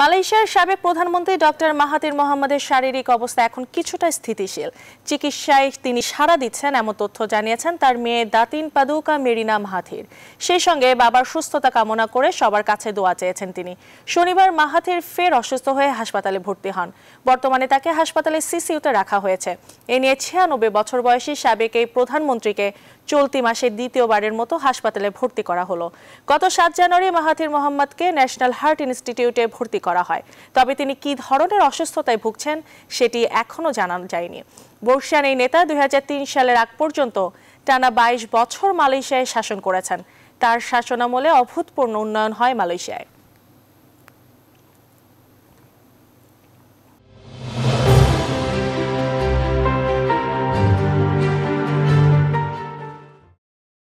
মালয়েশিয়ার সাবেক প্রধানমন্ত্রী ডক্টর মাহাতির মোহাম্মদের শারীরিক অবস্থা এখন কিছুটা স্থিতিশীল চিকিৎসায় তিনি সাড়া দিচ্ছেন এমন তথ্য জানিয়েছেন তার মেয়ে দাতিন পাদুকা মেরিনা মাহাথির সেই সঙ্গে বাবার সুস্থতা কামনা করে সবার কাছে দোয়া চেয়েছেন তিনি শনিবার মাহাথির ফের অসুস্থ হয়ে হাসপাতালে ভর্তি হন বর্তমানে তাকে হাসপাতালে সিসিউতে রাখা হয়েছে এ নিয়ে ছিয়ানব্বই বছর বয়সী সাবেক এই প্রধানমন্ত্রীকে চলতি মাসে দ্বিতীয়বারের মতো হাসপাতালে ভর্তি করা হলো গত সাত জানুয়ারি মাহাথির মোহাম্মদকে ন্যাশনাল হার্ট ইনস্টিটিউটে ভর্তি করা হয় তবে তিনি কি ধরনের অসুস্থতায় ভুগছেন সেটি এখনও জানা যায়নি বর্ষিয়ান এই নেতা দুই সালের আগ পর্যন্ত টানা বাইশ বছর মালয়েশিয়ায় শাসন করেছেন তার শাসনামলে অভূতপূর্ণ উন্নয়ন হয় মালয়েশিয়ায়